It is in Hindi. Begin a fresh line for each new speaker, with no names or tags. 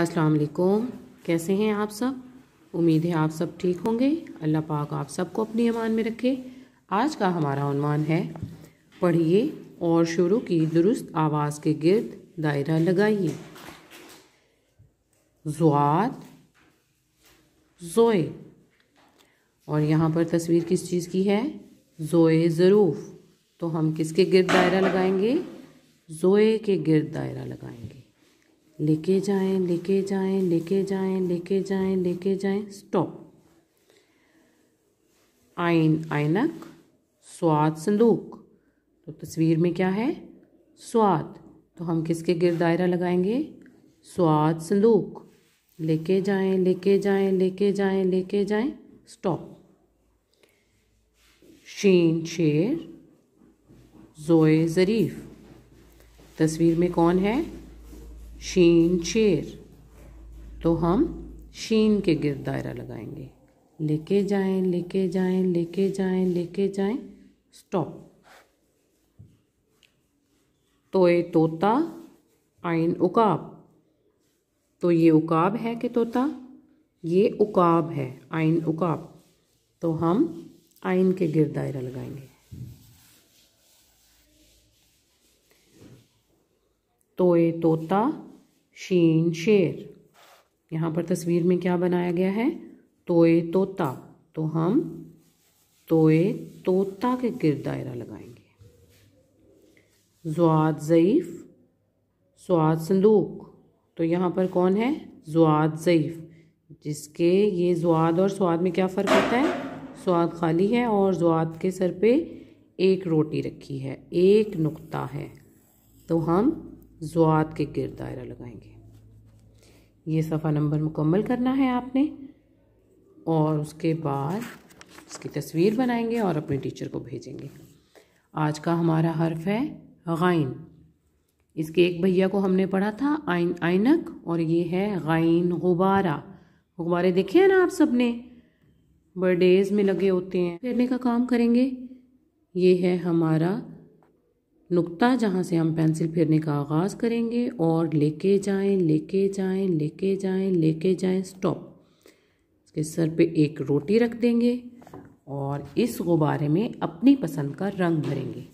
अस्सलाम वालेकुम कैसे हैं आप सब उम्मीद है आप सब ठीक होंगे अल्लाह पाक आप सबको अपनी अमान में रखे आज का हमारा अनुमान है पढ़िए और शुरू की दुरुस्त आवाज़ के गिर्द दायरा लगाइए जुआत जोए और यहाँ पर तस्वीर किस चीज़ की है जोए ज़रूफ़ तो हम किसके गिरद दायरा लगाएंगे जोए के गिरद दायरा लगाएंगे लेके जाएं लेके जाएं लेके जाएं लेके जाएं लेके जाएं स्टॉप आइन आइनक स्वाद संदूक तो तस्वीर में क्या है स्वाद तो हम किसके गिर दायरा लगाएंगे स्वाद संदूक लेके जाएं लेके जाएं लेके जाएं लेके जाएं स्टॉप शीन शेर जोए ज़रीफ तस्वीर में कौन है शीन शेर तो हम शीन के गिर दायरा लगाएंगे लेके जाएं लेके जाएं लेके जाएं लेके जाएं स्टॉप तोए तोता आइन उकाब तो ये उकाब है कि तोता ये उकाब है आइन उकाब तो हम आइन के गिर दायरा लगाएंगे तोए तोता शीन शेर यहाँ पर तस्वीर में क्या बनाया गया है तोए तोता तो हम तोए तोता के गिर दायरा लगाएंगे जुआद ज़ईफ स्वाद संदूक तो यहाँ पर कौन है जुआद ज़ईफ जिसके ये जुआद और स्वाद में क्या फ़र्क होता है स्वाद खाली है और जुआद के सर पे एक रोटी रखी है एक नुक्ता है तो हम ज़ुआत के गिर दायरा लगाएंगे ये सफ़ा नंबर मुकम्मल करना है आपने और उसके बाद उसकी तस्वीर बनाएंगे और अपने टीचर को भेजेंगे आज का हमारा हर्फ है गाइन इसके एक भैया को हमने पढ़ा था आइन आइनक और ये है गाइन गुबारा गुब्बारे देखे हैं ना आप सब ने बर्थडेज में लगे होते हैं फेरने का काम करेंगे ये है हमारा नुक्ता जहाँ से हम पेंसिल फेरने का आगाज़ करेंगे और लेके जाएं लेके जाएं लेके जाएं लेके जाएं स्टॉप इसके सर पे एक रोटी रख देंगे और इस गुब्बारे में अपनी पसंद का रंग भरेंगे